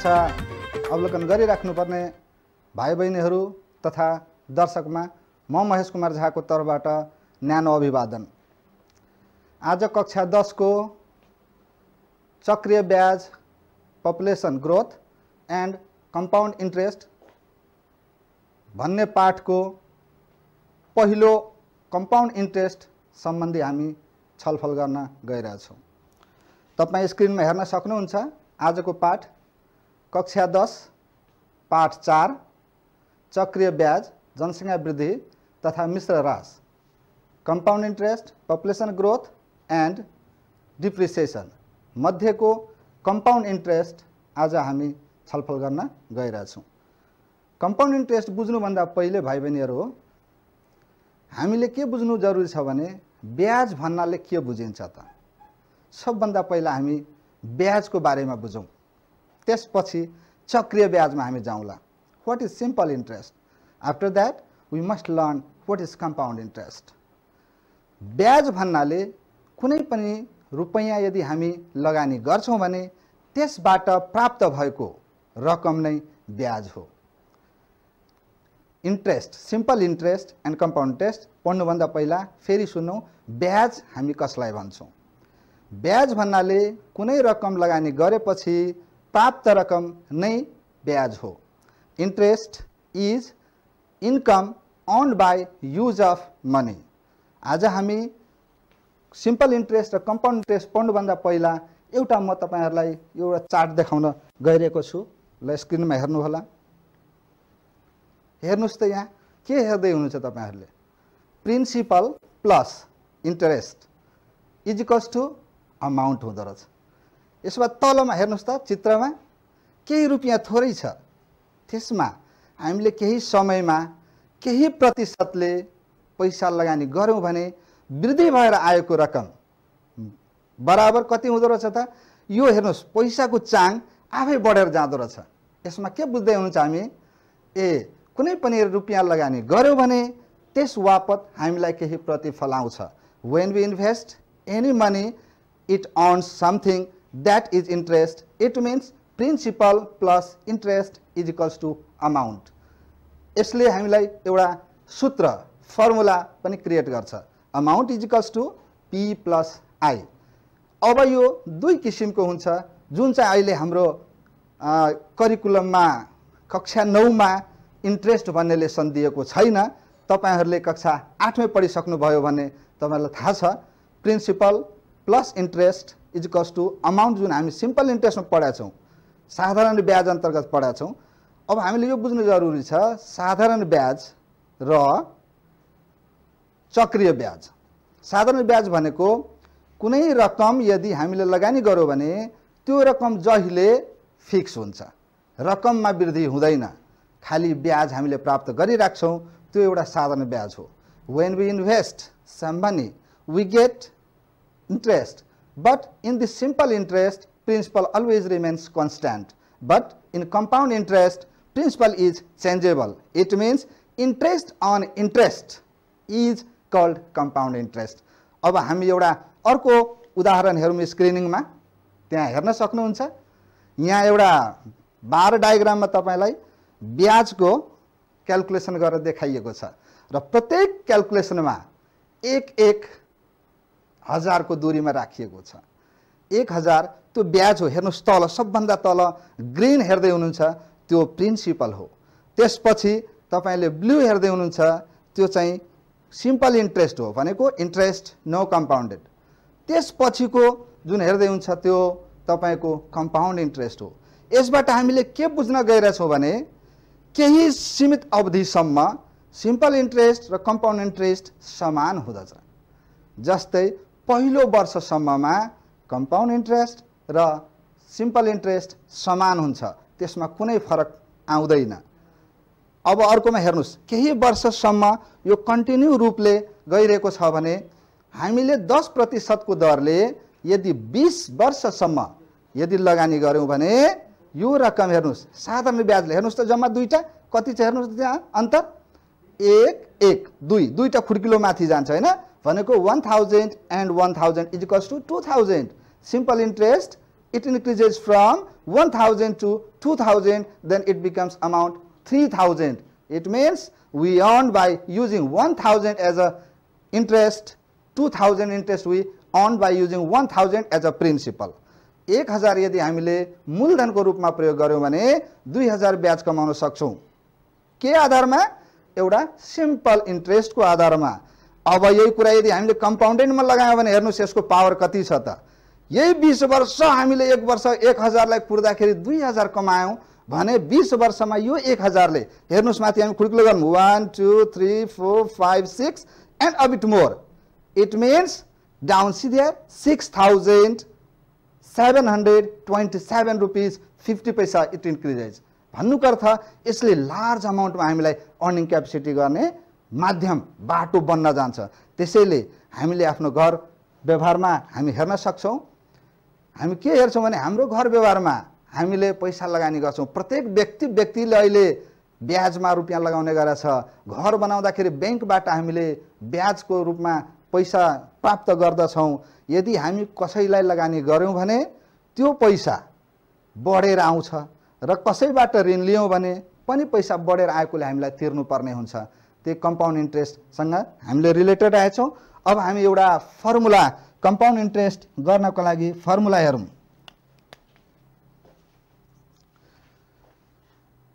दिशा अवलोकन गरिराख्नुपर्ने भाइ बहिनीहरू तथा दर्शकमा म महेश कुमार झाको तर्फबाट न्यानो अभिवादन आज कक्षा दसको चक्रिय ब्याज population growth and compound interest भन्ने पाठको पहिलो कम्पाउन्ड इन्ट्रेस्ट सम्बन्धी हामी छलफल गर्न गइरहेछौँ तपाईँ स्क्रिनमा हेर्न सक्नुहुन्छ आजको पाठ कक्षा दस पाठ चार चक्रिय ब्याज जनसङ्ख्या वृद्धि तथा मिश्र रास compound interest population growth and depreciation मध्येको कम्पाउन्ड इन्ट्रेस्ट आज हामी छलफल गर्न गइरहेछौँ कम्पाउन्ड इन्ट्रेस्ट बुझ्नुभन्दा पहिले भाइ बहिनीहरू हो हामीले के बुझ्नु जरुरी छ भने ब्याज भन्नाले के बुझिन्छ त सबभन्दा पहिला हामी ब्याजको बारेमा बुझौँ त्यसपछि चक्रिय ब्याजमा हामी जाउँला what is simple interest after that we must learn what is compound interest ब्याज भन्नाले कुनै पनि रुपैयाँ यदि हामी लगानी गर्छौँ भने त्यसबाट प्राप्त भएको रकम नै ब्याज हो interest simple interest and compound interest पढ्नुभन्दा पहिला फेरि सुनौँ ब्याज हामी कसलाई भन्छौँ ब्याज भन्नाले कुनै रकम लगानी गरेपछि प्राप्त रकम नै ब्याज हो interest is income earned by use of money आज हामी सिम्पल इन्ट्रेस्ट र कम्पाउन्ड इन्ट्रेस्ट पढ्नुभन्दा पहिला एउटा म तपाईँहरूलाई एउटा चार्ट देखाउन गइरहेको छु ल स्क्रिनमा हेर्नुहोला हेर्नुहोस् त यहाँ के हेर्दै हुनुहुन्छ तपाईँहरूले principal plus interest is equals to amount हुँदो रहेछ यसो भए तलमा हेर्नुहोस् त चित्रमा केही रुपियाँ थोरै छ त्यसमा हामीले केही समयमा केही प्रतिशतले पैसा लगानी गऱ्यौँ भने वृद्धि भएर आएको रकम बराबर कति हुँदो रहेछ त यो हेर्नुहोस् पैसाको चाङ आफै बढेर जाँदो रहेछ यसमा के बुझ्दै हुनुहुन्छ हामी ए कुनै पनि रुपियाँ लगानी गऱ्यौँ भने त्यस वापत हामीलाई केही प्रतिफल आउँछ when we invest any money it earns something that is interest it means principal plus interest is equals to amount यसले हामीलाई एउटा सूत्र फर्मुला पनि क्रिएट गर्छ amount is equals to P plus I अब यो दुई किसिमको हुन्छ जुन चाहिँ अहिले हाम्रो करिकुलममा कक्षा नौमा इन्ट्रेस्ट भन्नेले सन् दिएको छैन तपाईँहरूले कक्षा आठमै पढिसक्नुभयो भने तपाईँहरूलाई थाहा छ principal plus interest is equals to amount जुन हामी सिम्पल इन्ट्रेस्टमा पढाएको छौँ साधारण ब्याज अन्तर्गत पढाएको छौँ अब हामीले यो बुझ्नु जरुरी छ साधारण ब्याज र चक्रिय ब्याज साधारण ब्याज भनेको कुनै रकम यदि हामीले लगानी गऱ्यौँ भने त्यो रकम जहिले फिक्स हुन्छ रकममा वृद्धि हुँदैन खालि ब्याज हामीले प्राप्त गरिराख्छौँ त्यो एउटा साधारण ब्याज हो when we invest some money we get interest. But in the simple interest, principal always remains constant. But in compound interest, principal is changeable it means interest on interest is called compound interest अब हामी एउटा अर्को उदाहरण हेरौँ स्क्रिनिङमा त्यहाँ हेर्न सक्नुहुन्छ यहाँ एउटा बार डायग्राममा तपाईँलाई ब्याजको क्यालकुलेसन गरेर देखाइएको छ र प्रत्येक क्यालकुलेसनमा एक एक हजारको दुरीमा राखिएको छ एक हजार त्यो ब्याज हो हेर्नुहोस् तल सबभन्दा तल ग्रिन हेर्दै हुनुहुन्छ त्यो प्रिन्सिपल हो त्यसपछि तपाईँले ब्लु हेर्दै हुनुहुन्छ त्यो चाहिँ सिम्पल इन्ट्रेस्ट हो भनेको इन्ट्रेस्ट नो कम्पाउन्डेड त्यसपछिको जुन हेर्दै हुन्छ त्यो तपाईँको कम्पाउन्ड इन्ट्रेस्ट हो यसबाट हामीले के बुझ्न गइरहेछौँ भने केही सीमित अवधिसम्म सिम्पल इन्ट्रेस्ट र कम्पाउन्ड इन्ट्रेस्ट समान हुँदछ जस्तै पहिलो वर्षसम्ममा कम्पाउन्ड इन्ट्रेस्ट र सिम्पल इन्ट्रेस्ट समान हुन्छ त्यसमा कुनै फरक आउँदैन अब अर्कोमा हेर्नुहोस् केही वर्षसम्म यो कन्टिन्यू रूपले गइरहेको छ भने हामीले दस प्रतिशतको दरले यदि बिस वर्षसम्म यदि लगानी गऱ्यौँ भने यो रकम हेर्नुहोस् साधारण ब्याजले हेर्नुहोस् त जम्मा दुईवटा कति छ हेर्नुहोस् त्यहाँ अन्तर एक एक दुई दुईवटा खुड्किलो माथि जान्छ होइन भनेको one thousand and one thousand is equals to two thousand simple interest it increases from one thousand to two thousand then it becomes amount three thousand it means we earn by using one thousand as a interest two thousand interest we earn by using one thousand as a principal एक हजार यदि हामीले मूलधनको रूपमा प्रयोग गऱ्यौँ भने दुई हजार ब्याज कमाउन सक्छौँ के आधारमा एउटा सिम्पल इन्ट्रेस्टको आधारमा अब यही कुरा यदि हामीले कम्पाउन्डेन्टमा लगायौँ भने हेर्नुहोस् यसको पावर कति छ त यही बिस वर्ष हामीले एक वर्ष एक हजारलाई कुर्दाखेरि दुई हजार कमायौँ भने बिस वर्षमा यो एक हजारले हेर्नुहोस् माथि हामी खुड्किलो गर्नु one two three four five six and अब it more it means down सिधियर six thousand seven hundred twenty seven rupees fifty paisa it increase भन्नुको अर्थ यसले लार्ज अमाउन्टमा हामीलाई अर्निङ क्यापेसिटी गर्ने माध्यम बाटो बन्न जान्छ त्यसैले हामीले आफ्नो घर व्यवहारमा हामी हेर्न सक्छौँ हामी के हेर्छौँ भने हाम्रो घर व्यवहारमा हामीले पैसा लगानी गर्छौँ प्रत्येक व्यक्ति व्यक्तिले अहिले ब्याजमा रुपियाँ लगाउने गरेछ घर बनाउँदाखेरि ब्याङ्कबाट हामीले ब्याजको रूपमा पैसा प्राप्त गर्दछौँ यदि हामी कसैलाई लगानी गऱ्यौँ भने त्यो पैसा बढेर आउँछ र कसैबाट ऋण लियौँ भने पनि पैसा बढेर आएकोले हामीलाई तिर्नुपर्ने हुन्छ त्यो कम्पाउन्ड इन्ट्रेस्टसँग हामीले रिलेटेड आएछौँ अब हामी एउटा फर्मुला कम्पाउन्ड इन्ट्रेस्ट गर्नको लागि फर्मुला हेरौँ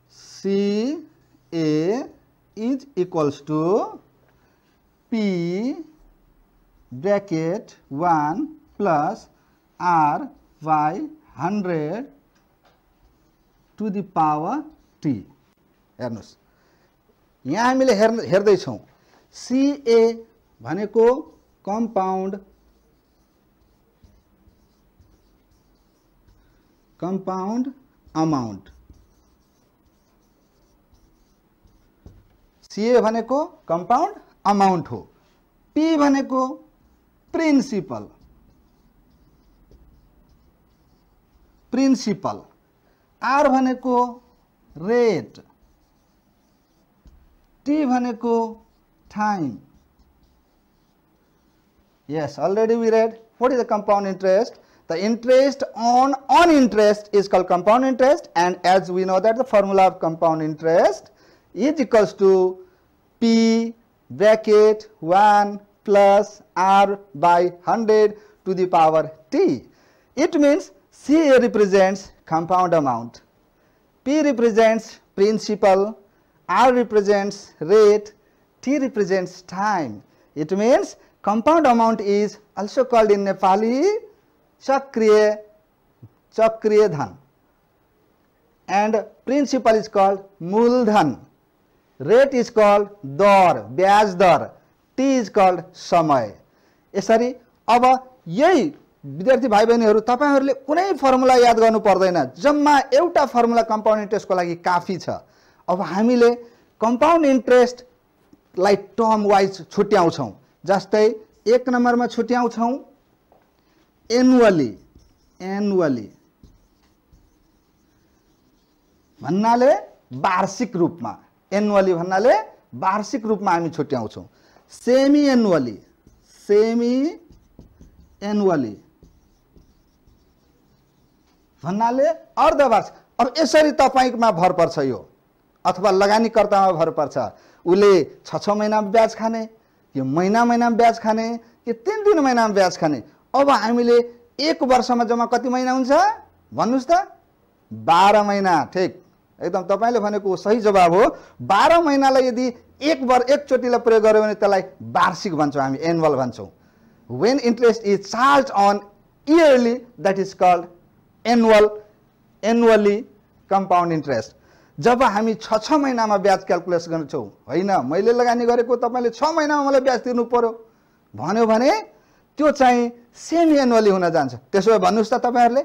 CA is equals to P bracket one plus R by hundred to the power T हेर्नुहोस् यहाँ हामीले हेर् हेर्दैछौँ सिए भनेको कम्पाउन्ड कम्पाउन्ड अमाउन्ट सिए भनेको कम्पाउन्ड अमाउन्ट हो पी भनेको प्रिन्सिपल प्रिन्सिपल आर भनेको रेट टी भनेको time yes already we read what is the compound interest the interest on on interest is called compound interest and as we know that the formula of compound interest is equals to p bracket 1 plus r by 100 to the power t it means ca represents compound amount p represents principal R represents rate, T represents time. It means compound amount is also called in Nepali chakriya, chakriya dhan and principal is called muldhan. Rate is called दर ब्याज T is called "samay". समय eh, यसरी अब यही विद्यार्थी भाइ बहिनीहरू तपाईँहरूले कुनै फर्मुला याद गर्नु पर्दैन जम्मा एउटा फर्मुला कम्पाउन्ड इन्ट्रेस्टको काफी छ अब हामीले कम्पाउन्ड इन्ट्रेस्टलाई टर्म वाइज छुट्याउँछौँ जस्तै एक नम्बरमा छुट्याउँछौँ एनुअली एनुअली भन्नाले वार्षिक रूपमा एनुअली भन्नाले वार्षिक रूपमा हामी छुट्याउँछौँ सेमी एनुअली सेमी एनुअली भन्नाले अर्धवार्षिक अब यसरी तपाईँमा भर पर्छ यो अथवा लगानीकर्तामा भर पर्छ उसले छ छ महिनामा ब्याज खाने यो महिना महिनामा ब्याज खाने यो तिन तिन महिनामा ब्याज खाने अब हामीले एक वर्षमा जम्मा कति महिना हुन्छ भन्नुहोस् त बाह्र महिना ठिक एकदम तपाईँले भनेको सही जवाब हो बाह्र महिनालाई यदि एक बर एकचोटिलाई प्रयोग गऱ्यो भने त्यसलाई वार्षिक भन्छौँ हामी एनुअल भन्छौँ when interest is charge on yearly that is called annual annually compound interest जब हामी छ छ महिनामा ब्याज क्यालकुलेसन गर्छौँ होइन मैले लगानी गरेको तपाईँले छ महिनामा मलाई ब्याज तिर्नु पऱ्यो भन्यो भने त्यो चाहिँ सेम एनुअली हुन जान्छ त्यसो भए भन्नुहोस् त तपाईँहरूले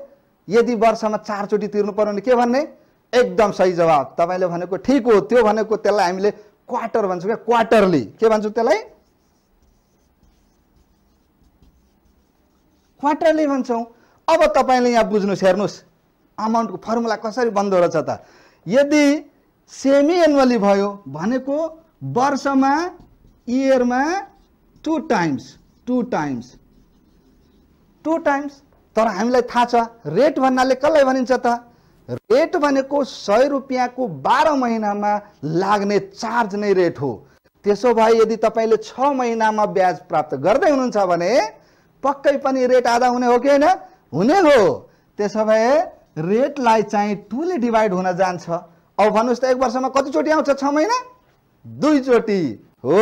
यदि वर्षमा चारचोटि तिर्नु पऱ्यो भने के भन्ने एकदम सही जवाब तपाईँले भनेको ठिक हो त्यो भनेको त्यसलाई हामीले क्वार्टर भन्छौँ क्या क्वार्टरली के भन्छौँ त्यसलाई क्वार्टरली भन्छौँ अब तपाईँले यहाँ बुझ्नुहोस् हेर्नुहोस् अमाउन्टको फर्मुला कसरी बन्दो रहेछ त यदि सेमी एनुअली भयो भनेको वर्षमा इयरमा two times two times two times तर हामीलाई थाहा छ रेट भन्नाले कसलाई भनिन्छ त रेट भनेको सय रुपियाँको बाह्र महिनामा लाग्ने चार्ज नै रेट हो त्यसो भए यदि तपाईँले छ महिनामा ब्याज प्राप्त गर्दै हुनुहुन्छ भने पक्कै पनि रेट आधा हुने हो कि होइन हुने हो त्यसो भए रेटलाई चाहिँ टुले डिभाइड हुन जान्छ अब भन्नुहोस् त एक वर्षमा कतिचोटि आउँछ छ महिना दुईचोटि हो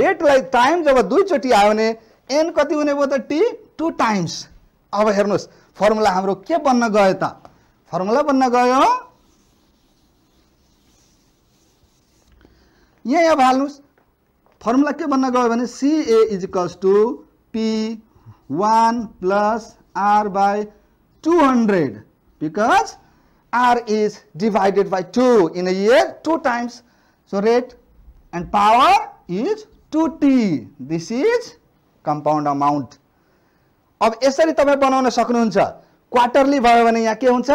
रेटलाई टाइम जब दुईचोटि आयो भने एन कति हुने भयो त टी टु टाइम्स अब हेर्नुहोस् फर्मुला हाम्रो के बन्न गयो त फर्मुला बन्न गयो यहाँ अब हाल्नुहोस् फर्मुला के बन्न गयो भने CA is equals to P one plus R by 200 because R is divided by 2 in a year 2 times. So rate and power is 2t. This is compound amount. अब यसरी तपाईँ बनाउन सक्नुहुन्छ क्वार्टरली भयो भने यहाँ के हुन्छ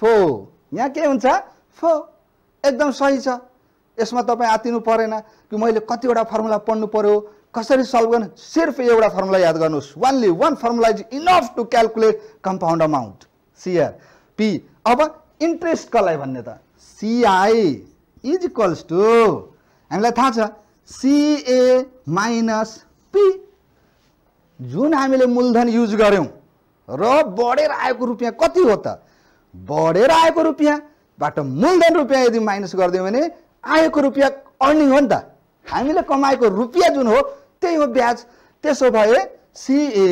फो यहाँ के हुन्छ फो एकदम सही छ यसमा तपाईँ आतिनु परेन कि मैले कतिवटा फर्मुला पढ्नु पऱ्यो कसरी सल्भ गर्नु सिर्फ एउटा फर्मुला याद गर्नुहोस् only one formula is enough to calculate compound amount CR P अब इन्ट्रेस्ट कसलाई भन्ने त सिआई इज इक्वल्स टु हामीलाई थाहा छ सिए माइनस पी जुन हामीले मूलधन युज गऱ्यौँ र बढेर आएको रुपियाँ कति हो त बढेर आएको रुपियाँबाट मूलधन रुपियाँ यदि माइनस गरिदियो भने आएको रुपियाँ अर्निङ हो नि त हामीले कमाएको रुपियाँ जुन हो त्यही हो ब्याज त्यसो भए सिए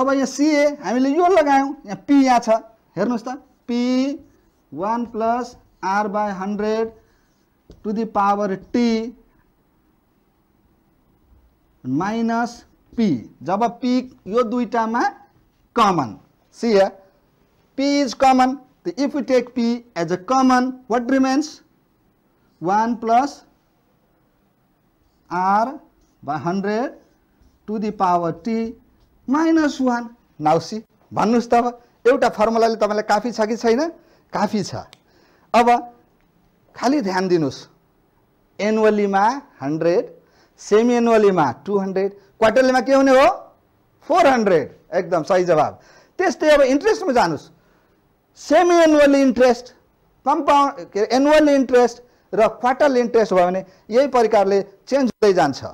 अब यहाँ सिए हामीले यो लगायौँ यहाँ पी यहाँ छ हेर्नुहोस् त P one plus R by hundred to the power T minus P जब पी यो दुईवटामा common CA P is common if we take P as a common, what remains? 1 plus R by 100 to the power T minus 1. Now see, भन्नुहोस् त अब एउटा फर्मुलाले तपाईँलाई काफी छ कि छैन काफी छ अब खालि ध्यान दिनुहोस् एनुअलीमा हन्ड्रेड सेमी एनुअलीमा टु हन्ड्रेड क्वार्टरलीमा के हुने हो फोर हन्ड्रेड एकदम सही जवाब त्यस्तै अब इन्ट्रेस्टमा जानुहोस् सेमी एनुअल इन्ट्रेस्ट कम्पाउन्ड के अरे एनुअल इन्ट्रेस्ट र क्वार्टरली इन्ट्रेस्ट भयो भने यही प्रकारले चेन्ज हुँदै जान्छ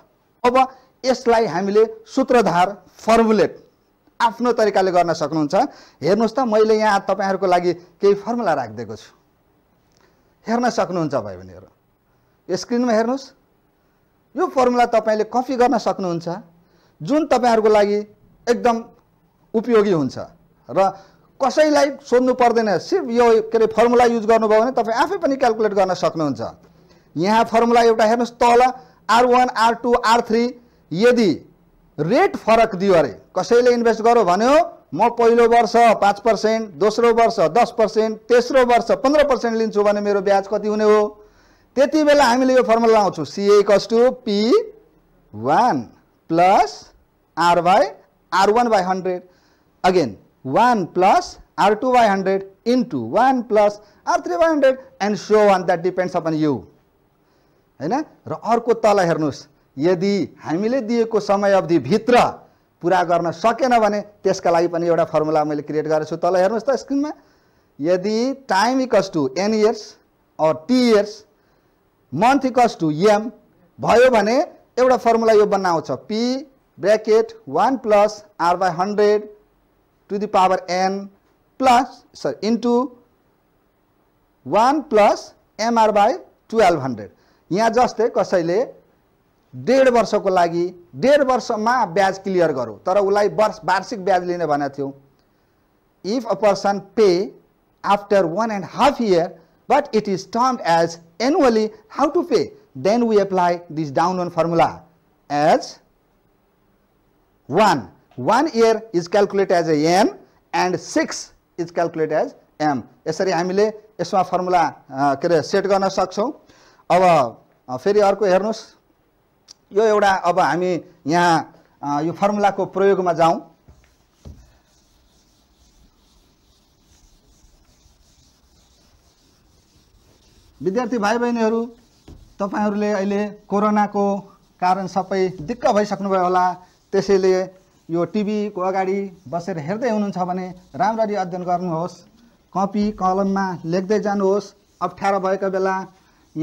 अब यसलाई हामीले सूत्रधार फर्मुलेट आफ्नो तरिकाले गर्न सक्नुहुन्छ हेर्नुहोस् त मैले यहाँ तपाईँहरूको लागि केही फर्मुला राखिदिएको छु हेर्न सक्नुहुन्छ भाइ भनेर स्क्रिनमा हेर्नुहोस् यो फर्मुला तपाईँले कपी गर्न सक्नुहुन्छ जुन तपाईँहरूको लागि एकदम उपयोगी हुन्छ र कसैलाई सोध्नु पर्दैन सिर्फ यो के अरे फर्मुला युज गर्नुभयो भने तपाईँ आफै पनि क्यालकुलेट गर्न सक्नुहुन्छ यहाँ फर्मुला एउटा हेर्नुहोस् तल R one R two R three यदि रेट फरक दियो अरे कसैले इन्भेस्ट गर्यो भन्यो म पहिलो वर्ष पाँच पर्सेन्ट दोस्रो वर्ष दस पर्सेन्ट तेस्रो वर्ष पन्ध्र पर्सेन्ट लिन्छु भने मेरो ब्याज कति हुने हो त्यति बेला हामीले यो फर्मुला लगाउँछौँ सिए कस two P one plus R by R one by hundred again one plus R plus by hundred into one plus R three by hundred and so on that depends upon you होइन र अर्को तल हेर्नुहोस् यदि हामीले दिएको समय अवधिभित्र पुरा गर्न सकेन भने त्यसका लागि पनि एउटा फर्मुला मैले क्रिएट गरेको छु तल हेर्नुहोस् त स्क्रिनमा यदि time equals to N years or T years month equals to M भयो भने एउटा फर्मुला यो बन्न आउँछ P bracket one plus R by hundred to the power n plus sorry into 1 plus MR by twelve hundred यहाँ जस्तै कसैले डेढ वर्षको लागि डेढ वर्षमा ब्याज क्लियर गरौँ तर उसलाई वर्ष वार्षिक ब्याज लिने भनेको थियौँ if a person pay after one and half year but it is term as annually how to pay then we apply this down one formula as one one year is calculate as a M and six is calculate as M यसरी हामीले यसमा formula के अरे set गर्न सक्छौँ अब फेरि अर्को हेर्नुहोस् यो एउटा अब हामी यहाँ यो फर्मुलाको प्रयोगमा जाउँ विद्यार्थी भाइ बहिनीहरू तपाईँहरूले अहिले कोरोनाको कारण सबै दिक्क भइसक्नुभयो होला त्यसैले यो टिभीको अगाडि बसेर हेर्दै हुनुहुन्छ भने राम्ररी अध्ययन गर्नुहोस् कपी कलममा लेख्दै जानुहोस् अप्ठ्यारो भएको बेला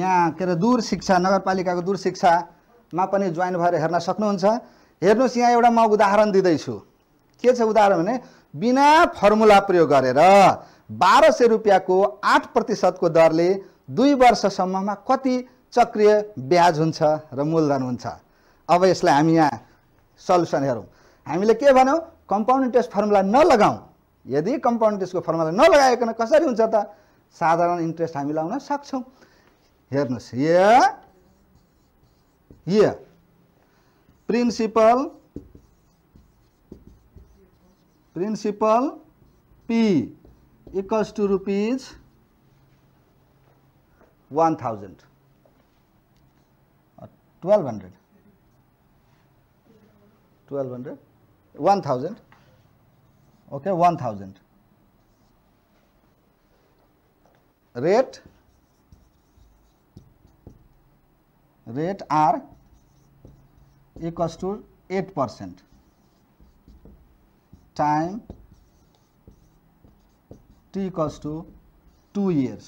यहाँ के अरे दूर शिक्षा नगरपालिकाको दूर शिक्षामा पनि जोइन भएर हेर्न सक्नुहुन्छ हेर्नुहोस् यहाँ एउटा म उदाहरण दिँदैछु के छ उदाहरण भने बिना फर्मुला प्रयोग गरेर बाह्र सय रुपियाँको आठ प्रतिशतको दरले दुई वर्षसम्ममा कति चक्रिय ब्याज हुन्छ र मूलधन हुन्छ अब यसलाई हामी यहाँ सल्युसन हेरौँ हामीले के भन्यौँ कम्पाउन्ड इन्ट्रेस्ट फर्मुला नलगाउँ यदि कम्पाउन्ड इन्ट्रेस्टको फर्मुला नलगाइकन कसरी हुन्छ त साधारण इन्ट्रेस्ट हामी लाउन सक्छौँ हेर्नुहोस् य principal principal P equals to rupees one thousand twelve hundred twelve hundred 1000 okay 1000 rate rate r equals to 8 percent time t equals to 2 years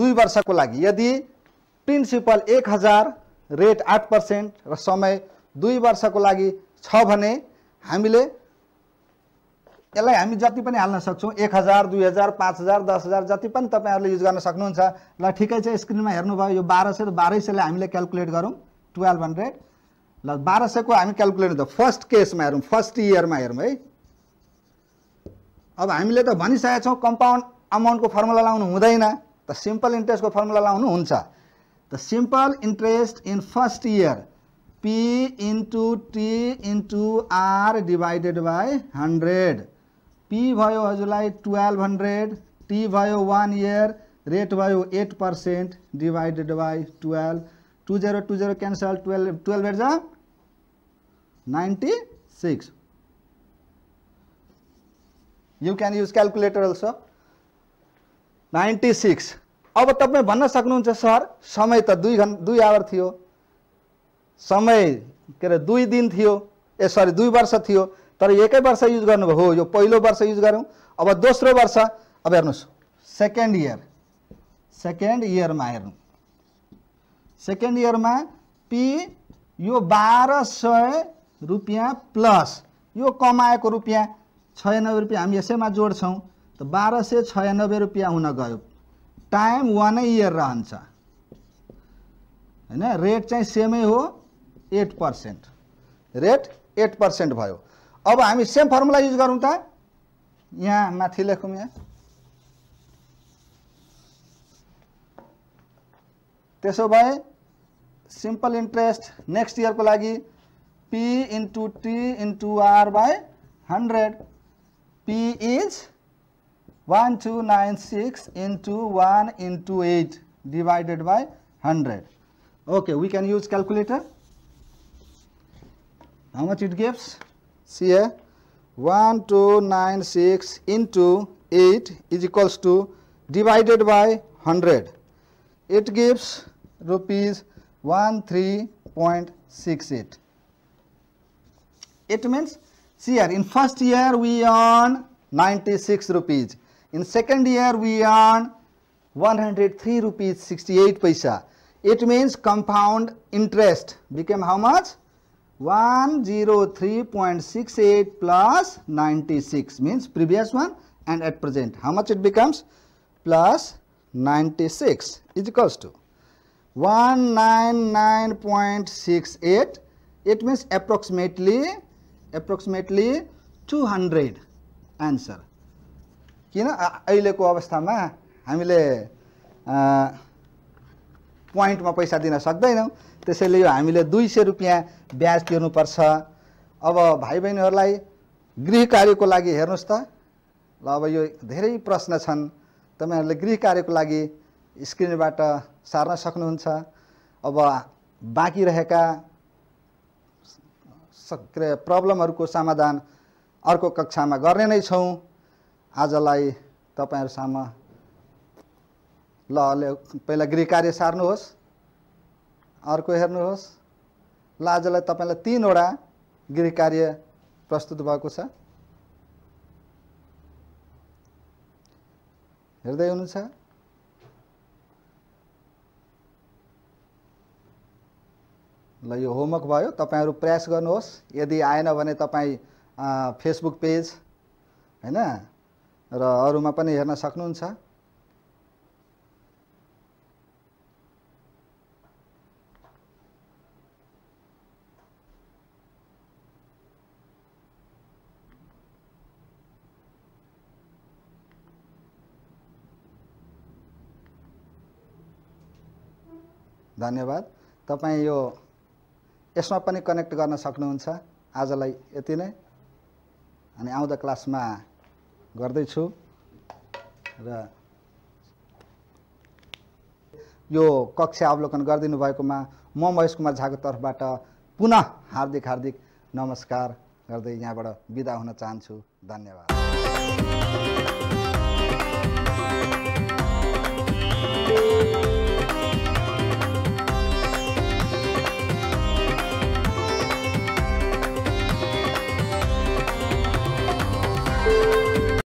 दुई वर्षको लागि यदि प्रिन्सिपल एक हजार रेट आठ पर्सेन्ट र समय दुई वर्षको लागि छ भने हामीले यसलाई हामी जति पनि हाल्न सक्छौँ एक हजार दुई हजार पाँच हजार दस हजार जति पनि तपाईँहरूले युज गर्न सक्नुहुन्छ ल ठिकै छ स्क्रिनमा हेर्नुभयो यो बाह्र सय र बाह्रै सयलाई हामीले क्यालकुलेट गरौँ टुवेल्भ हन्ड्रेड ल बाह्र सयको हामी क्यालकुलेट त फर्स्ट केसमा हेरौँ फर्स्ट इयरमा हेरौँ है अब हामीले त भनिसकेका छौँ कम्पाउन्ड अमाउन्टको फर्मुला लाउनु हुँदैन त सिम्पल इन्ट्रेस्टको फर्मुला लाउनु हुन्छ त simple interest in first year P into T into R divided by 100. P भयो हजुरलाई टुवेल्भ हन्ड्रेड टी भयो वान इयर रेट भयो eight percent divided by twelve to zero to zero cancel twelve twelve use calculator ninety six you अब तपाईँ भन्न सक्नुहुन्छ sir समय त दुई घन् दुई आवर थियो समय के अरे दुई दिन थियो ए सरी दुई वर्ष थियो तर एकै वर्ष युज गर्नुभयो हो यो पहिलो वर्ष युज गऱ्यौँ अब दोस्रो वर्ष अब हेर्नुहोस् सेकेन्ड इयर सेकेन्ड इयरमा हेर्नु सेकेन्ड इयरमा पी यो बाह्र सय रुपियाँ प्लस यो कमाएको रुपियाँ छयानब्बे रुपियाँ हामी यसैमा जोड्छौँ त बाह्र सय छयानब्बे रुपियाँ हुन गयो टाइम वानै इयर रहन्छ होइन रेट चाहिँ सेमै हो eight percent rate eight percent भो अब हम सेम फर्मुला यूज गरौँ त यहाँ माथि लेखौँ यहाँ त्यसो भाई सिम्पल इंट्रेस्ट नेक्स्ट को लगी P into T into R by hundred P is one two nine six into one into eight divided by hundred okay we can use calculator How much it gives? See here, 1296 into 8 is equals to divided by 100. It gives rupees 13.68. It means, see here, in first year we earn 96 rupees. In second year we earn 103 rupees 68 paisa. It means compound interest became how much? 103.68 plus 96 means previous one and at present how much it becomes plus 96 is equals to 199.68 it means approximately approximately 200 answer किन अहिलेको पोइन्टमा पैसा दिन सक्दैनौँ त्यसैले यो हामीले दुई सय रुपियाँ ब्याज तिर्नुपर्छ अब भाइ बहिनीहरूलाई गृह कार्यको लागि हेर्नुहोस् त ल अब यो धेरै प्रश्न छन् तपाईँहरूले गृह कार्यको लागि स्क्रिनबाट सार्न सक्नुहुन्छ अब बाँकी रहेका सक्रिय प्रब्लमहरूको समाधान अर्को कक्षामा गर्ने नै छौँ आजलाई तपाईँहरूसम्म ल अहिले पहिला गृह कार्य सार्नुहोस् अर्को हेर्नुहोस् ल आजलाई तपाईँलाई तिनवटा गृह कार्य प्रस्तुत भएको छ हेर्दै हुनुहुन्छ ल यो होमवर्क भयो तपाईँहरू प्रयास गर्नुहोस् यदि आएन भने तपाईँ फेसबुक पेज होइन र अरूमा पनि हेर्न सक्नुहुन्छ धन्यवाद तपाईँ यो यसमा पनि कनेक्ट गर्न सक्नुहुन्छ आजलाई यति नै अनि आउँदा क्लासमा गर्दैछु र यो कक्षा अवलोकन गरिदिनु भएकोमा म महेश कुमार झाको तर्फबाट पुनः हार्दिक हार्दिक नमस्कार गर्दै यहाँबाट बिदा हुन चाहन्छु धन्यवाद